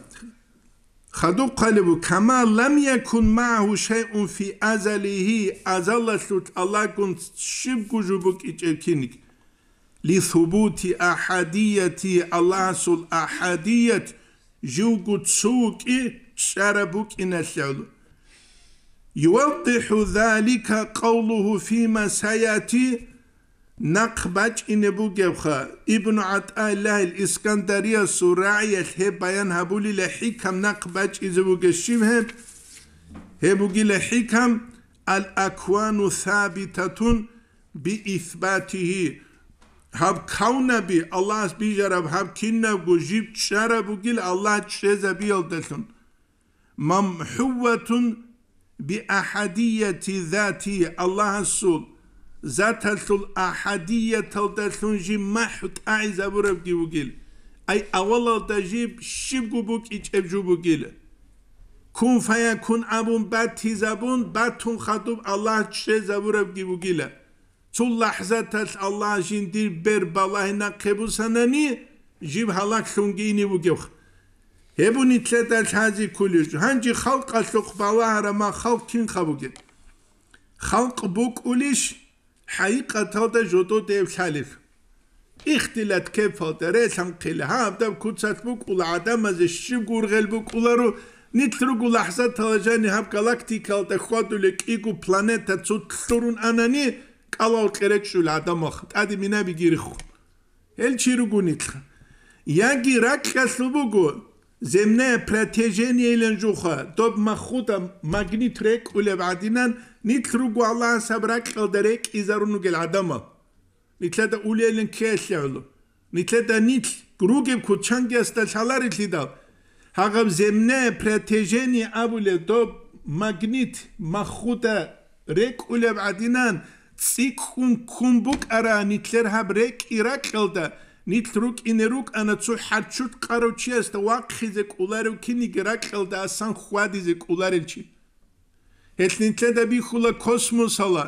A: خدو قلبه كما لم يكن معه شيء في أزله أزل شوت الله كن شبك جبك إتركينك لثبوت أحادية الله سل أحادية جوكو تسوكي شربوك إن الشعل يوضح ذلك قوله فيما سيأتي نقبج إن بوجبخا ابن عطاء الله الإسكندرية سراعي هي بيان هبولي لحكم نقبج إذا بوجشيم هب هبوجي لحكم الأكوان ثابتة بإثباته حب کون بی الله از بی جرب هب کین نب گجیب چرا بگیل الله چه زبی آدتون ممحوتون بی احدیتی ذاتی الله سول ذات سول احدیت آدتون جی محو تعی زبور بگی بگیل ای اول آدتجیب شیب گو بک ایچ ابجو بگیل کن فیا کن ابون بد زبون بد تون الله چه زبور بگی بگیله თუ ლაჰზათალ ალლაჰიშინ დირ ბერ ბალაჰინა ქებუსანანი ჟიბ ჰალაკ ხუნგინი ვუგევხ ებუნი წედა ჩაჯი ქულიშ ჰანჯი ხალყა ხოხ ბალაჰარა მა ხალხ ქინ ხაბუგე ხალყ ბუკულიშ ჰაიყათა და ჟოტო დევშალიშ ихтилат кефалтере самқила хамда куцат бу кула адамазе ши гургел бу кулару нитру гулахса талажани хам галактикал да хвадуле кигу планета цу турун анани კალო ყერეჩულ ადამახ ტადი მინები გირხ ელჩი რუგუნიხ იაგი რაკასუბუგუ ზემნე პრეტეჟენი ელენჯუხა დობ მახუდა მაგნიტ რეკ ულე ვადინან ნიტრუგუ ალა საბრა ყელდერეკ იზარუნუ გელ ადამა ნიტლადა ულელენ ქესლულო ნიტლადა ნიტ გრუგი ქუჩანგიასტა ჩალარითიდა ჰაგამ ზემნე პრეტეჟენი აბულე დობ მაგნიტ მახუდა რეკ ულე ვადინან ციკუნ კუმბუკ არანიტლერ ჰაბრეკ ირაკელდა ნიტრუკ ინერუკ ანაცუ ჰარჩუტ ყაროჩიას და ვაკხიზე კულარუ ქინი გრაკელდა სან ხვადიზე კულარელჩი ეთლინტლე და ბიხულა კოსმოსალა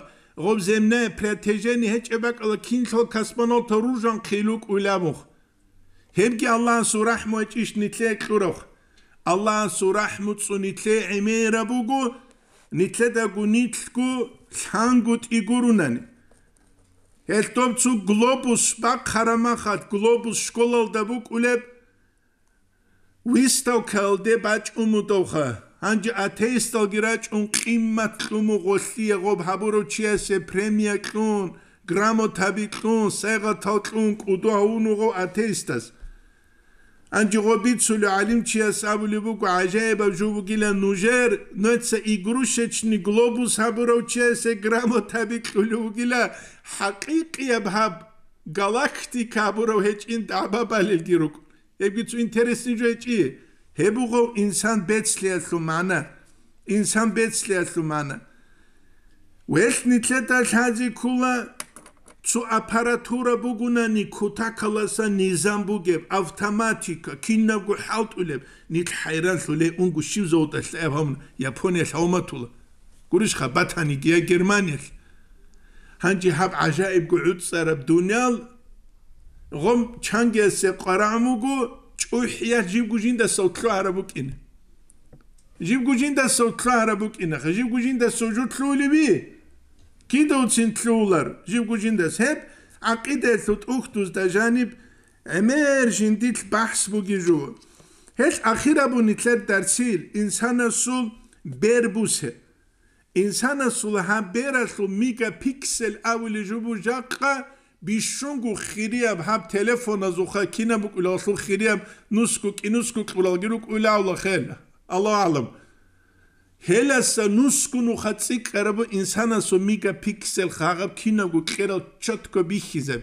A: ღობზემნე პრეთეჟენი ჰეჭება ყლა ქინთო კოსმონავტო რუჟან ხილუკ ულამუხ ჰემკი ალლაჰ სურაჰმუ ეჭიშ ნიტლე ეკლუროხ ალლაჰ სურაჰმუ წუ ნიტლე ემერაბუგუ ნიტლე და გუ ნიტლკუ ჩანგუთ იგურუნანი ელტომცუ გლობუს ბაქარამახად გლობუს სკოლალდაბუ კულებ ვისტოკალდე ბაჭუმუდოხა ანჯი ათეისტო გირაჭუნ ყიმმათ ლუმუ ღოსლიე ღობ ჰაბუროჩიესე პრემია ქუნ გრამოთაბი ქუნ სეღათო ქუნ კუდო აუნუღო ათეისტას Анджигобит сулу алим чия савлибу ку ажаеба жубу гиля нужер, но это игрушечный глобус абуров чия се грамотаби клюлю гиля хакики абхаб галактика абуров хеч ин дабабали гирук. Эбгит су интересный же чи, хебугов инсан бецли аслу мана, инсан бецли аслу мана. Уэльт нитлета хази кула, цу аппаратура бугунани кута каласа низам бугеб автоматика киннагу халтулеб нит хайран луле унгу шивзоуда лэвам япония шауматула гуриш хабатани гея германия ханжи хаб ажаиб гуд сараб дунял гом чангесе қарамугу чухия жигужинда сотло арабукин жигужинда сотло арабукин хажигужинда сожутлулеби კიდოცინ თლულარ ჟიგუჯინდეს ჰებ აკიდეს უთუხთუს და ჟანიბ ემერჟინ დილ ბახს ბუგიჟუ ჰეს ახირაბუნი თლერ დარცილ ინსანასუ ბერბუსე ინსანასუ ჰა ბერასუ მიგა პიქსელ ავილი ჟუბუ ჟაყა ბიშუნგუ ხირიაბ ჰა ტელეფონაზ უხა კინაბუ კულასუ ხირიაბ ნუსკუ კინუსკუ კულალგირუ კულავლა ხელ ალა ალამ ჰელასა ნუსკუნუ ხაციკერბ ინსანასო მიგა პიქსელ ხაღაბ კინაგუ ყერალ ჩოთკო ბიხიზებ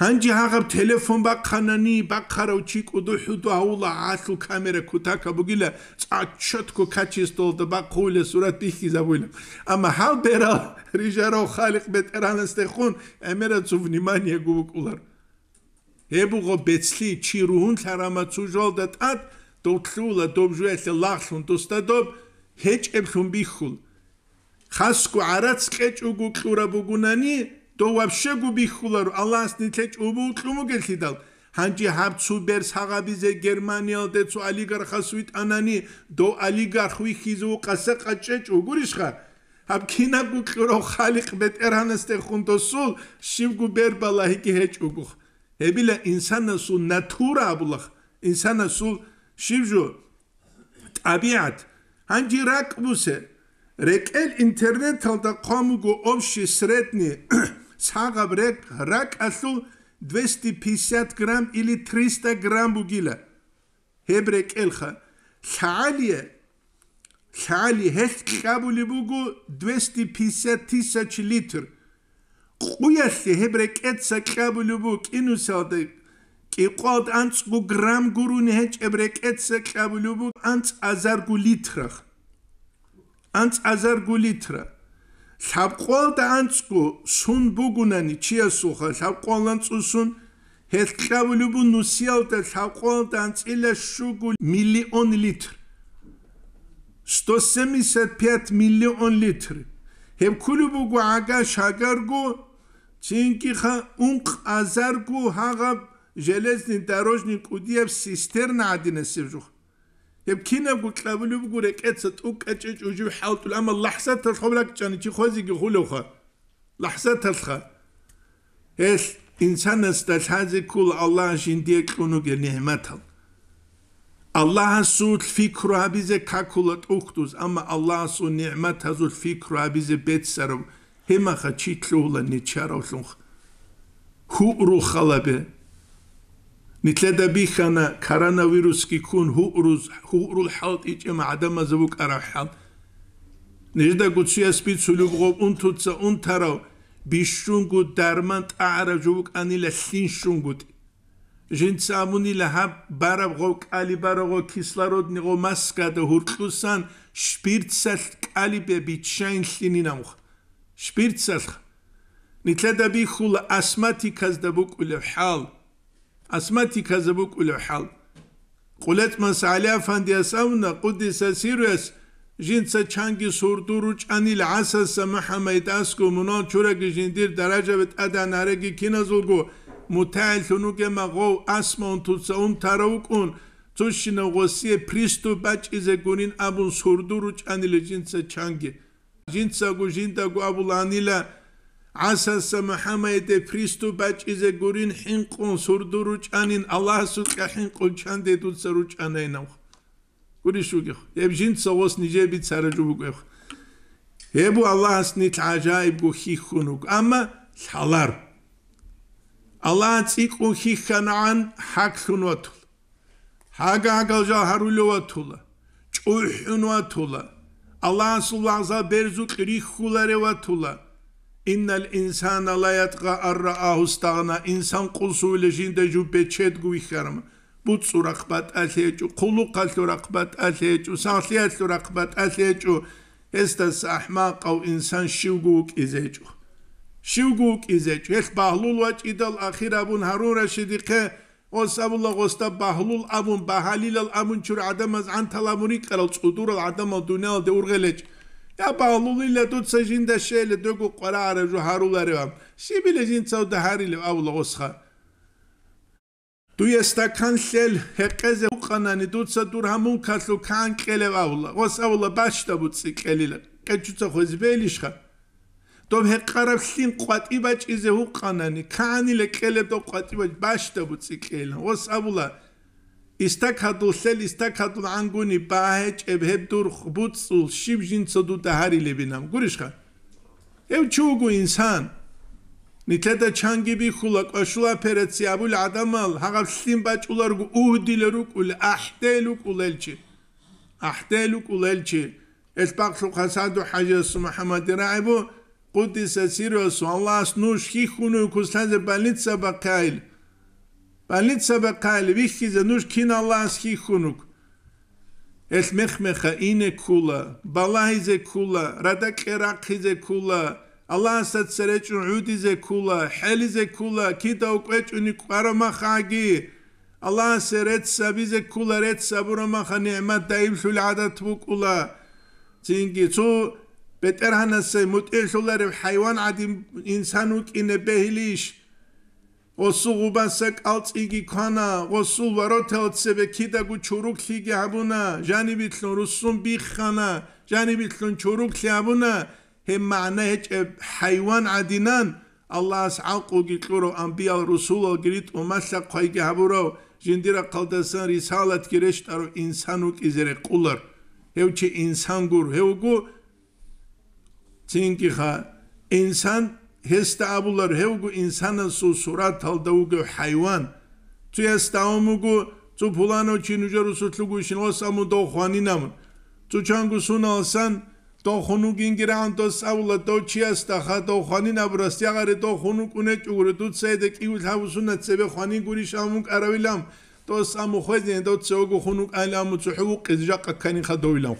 A: ჰანჯი ხაღაბ ტელეფონ ბაქანანი ბაქარო ჩიკუდუ ჰუდუ აულა ასლ კამერა ქუთაკა ბუგილა წა ჩოთკო ქაჩისტოლ და ბაქულე სურა ბიხიზაბულა ამა ჰალბერა რიჟარო ხალიყ ბეტერანსტე ხუნ ემერა ცუ ვნიმანია გუკულარ ებუღო ბეცლი ჩირუნ ლარამა ცუჟოლ და ტატ то хула добжуэс лахун тустадоб хечэм хумбихул хаску арац кэчугу кюрабугунани то вообще губихулару аллас ни тэчубу утлуму гэлхидал ханчи хабцубер сагабизе германия дэцу алигархасвит анани до алигархви хизу къаса къачэчугуришха хаб кина гукюро халиқ бетэранэсте хунтосул шивгу бербалахи кэчугух эбиле инсанасу натура абулах инсанасу შიბჟო табиат ханჯი რაკბუსე რეკელ ინტერნეტთან და ყამუგო ოფში სრეთნი საღაბრეკ რაკასუ 250 გრამ или 300 გრამ ბუგილა ჰებრეკელ ხა ხალიე ხალი ჰეს ქაბული ბუგუ 250 тысяч ლიტრ ყუიასი ჰებრეკეცა ქაბული ბუგ ინუსადე კიყოთ ანც გრამ გურუნი ჰეჭებრე კეთს ყაბლუბუ ანც აზარგუ ლიტრახ ანც აზარგუ ლიტრა საბყოლ და ანცკუ სუნ ბუგუნანი ჩია სუხა საბყოლ ანცუსუნ ჰეთკავლუბუ ნუსიალ და საბყოლ და ანცილა შუგუ მილიონ ლიტრ 175 მილიონ ლიტრ ჰემ კულუბუ გაგა შაგარგუ ჩინკი ხა უნყ აზარგუ ჰაღა железный дорожный кудиев систерна адинесивжу ეგ კინემ გუკლავლუ გურე კეცა თუ კეჭი ჯუჯი ჰალტულ ამა ლაჰსა თალხობლაკ ჩანი ჩი ხოზი გი ხულოხა ლაჰსა თალხა ეს ინსანას და ჩაზი კულ ალლაჰ შინდი ეკუნუ გე ნიჰმათალ ალლაჰ სულ ფიქრუ აბიზე კაკულა ტუქტუს ამა ალლაჰ სუ ნიჰმათ ჰაზულ ფიქრუ აბიზე ბეცსარო ჰემახა ჩიტლულა ნიჩარო ლუნხ ჰუ რუ ხალაბე ნიტლედები ხანა კორონავირუსი ქუნ ჰუყრუს ჰუყრულ ჰალტი ჭემ ადამა ზუ კარახალ ნიჟდა გუცია სპიცული ბღო უნთუცა უნთარო ბიშუნგუ დარმან ტაარა ჟუ კანილა სინშუნგუ ჟინცამუნი ლა ბარა ბღო კალი ბარა ბღო ქისლარო ნიღო მასკა და ჰურტუსან შპირცალ კალიბები ჩაინ ლინინამ შპირცალ ნიტლედები ხულ ასმათი ქაზდა ბუკულე ჰალ عصمتك زبوك ولو حل قلت مسالة فاندي أسأونا قدس سيريس جنس چنگی سوردورو چنی لعسا سمح اسکو منا چورک جندیر درجه بت ادا نرگی گو متعل تنو که مغو اون تو سون تراو کن تو شنغوسی پریستو بچ از گونین ابون سوردورو چنی لجنس چنگی سا گو دا گو لانی ასას მუჰამედე ფრისტუ ბაჭიზე გურინ ჰინყონ სურდურუ ჭანინ ალაჰსუ ქაჰინყონ ჭანდე დუცრუ ჭანაინა გურიშუგი ებჟინ წოვოს ნიჯები წარეჯუბი გვე ებუ ალაჰს ნი ტაჯაიბ გუ ჰიხუნუ ამა ლალარ ალაჰს იყუ ჰიხანან ჰაკხუნოთუ ჰაგაგალჟა ჰარულოვათულა ჭუჰუნოთულა ალაჰს ლაზა ბერზუ ყრიხულარევათულა innel insana la yatqa arra'ahu insan kul suylejinde jubbe çetgu ikharma butsu rakbat athecu kulu kallu rakbat athecu sanhliyatlu rakbat estes estas ahmaqav insan şivguk izecu şivguk izecu hek bahlul vaç idal ahira bun harun raşidike os abulla gosta bahlul avun bahalil al avun. çur adamaz antalamuni karal çudur al adamal dunal de urgelec Ya bağlul ile tut sajin de şeyle dögü kora ara ju haruları var. Şi bile jin çav da harili avla osha. Tu yesta kanşel hekeze uqanani tutsa tur hamun kaslu kan kele avla. Os avla başta bu cikelile. Keçutsa xoz belişha. Tom hekara xin qvati bac ize uqanani kanile kele to qvati bac başta bu cikelile. Os avla başta bu cikelile. ისტაკადულ სელ ისტაკადულ ანგუნი ბაჰეჭ ებჰებდურ ხბუცულ შიბჟინ ცოდუ დაჰარილებინამ გურიშხა ევ ჩუგუ ინსან ნიტლედა ჩანგიბი ხულა ყაშულა ფერეცი აბულ ადამალ ჰაღა სიმ ბაჭულარ გუ უდილერ უკულ აჰდელ უკულ ელჩი აჰდელ უკულ ელჩი ეს ბაქშუ ხასადუ ჰაჯეს მუჰამადი რაიბუ ყუდის სირო სვალას ნუშ ხი ხუნუ ქუსანზე ბალიცა ბაკაილ Balit sabakali vihki zanush kin Allahski hunuk. Es mehmeha ine kula, balahize kula, radak erakhize kula, Allah sat sereç udize kula, helize kula, kita ukveç unik arama khagi. Allah seret sabize kula ret saburama kha ni'mat daim şul adat bu kula. Çünkü şu, beterhanası hanase mutel şulare hayvan adim insanuk ine behiliş. ოსუღუბანსა კალციგი ქანა ოსულ ვაროთელცები ქიდაგუ ჩურუკლიგი აბუნა ჟანიბიტლონ რუსუნ ბიხანა ჟანიბიტლონ ჩურუკლი აბუნა ჰე მაანა ჰე ჰაივან ადინან ალას აყუგი ქურო ამბიალ რუსულო გრიტ უმასა ყაიგი აბურო ჟინდირა ყალდასან რისალათ გირეშტარო ინსანუ კიზერე ყულარ ჰევჩი ინსანგურ ჰევგუ ცინკიხა ინსანტ ჰესტაბულარ ჰევგუ ინსანასუ სურათალდაუგუ ჰაივან ტუესტაუმუგუ ცუფულანო ჩინუჯერუსუთლუგუ შინოსამუ დოხვანინამ ტუჩანგუ სუნალსან დოხუნუ გინგირანტო საულა დოჩიასტა ხა დოხვანინაბრასტი აღარე დოხუნუ კუნე ჭუგრე დუცეიდე კიულთავუსუნა წებე ხვანინგური შამუ კარავილამ დოსამუ ხვეძენ დოცეოგუ ხუნუ კალამუ ცუჰუ ყიზჯაყა ქანი ხა დოვილამ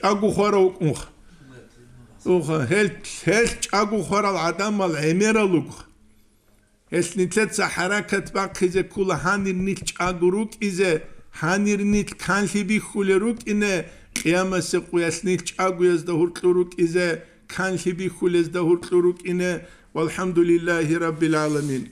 A: ჭაგუ ხვარო უკუნხა ოღ ჰელ ჰელ ჭაგუ ხარავ ადამალ ემერალუკ ეს ნიცეცა ჰარაკეთ ბა ქიზე კულ ჰანირ ნი ჭაგურუ ქიზე ჰანირ ნი კანლიბი ხულერუ კინე ყიამასე ყუას ნი ჭაგუეს და ჰურტურუ ქიზე კანლიბი ხულეს და ჰურტურუ კინე ვალჰამდულილაჰი რაბილალამინ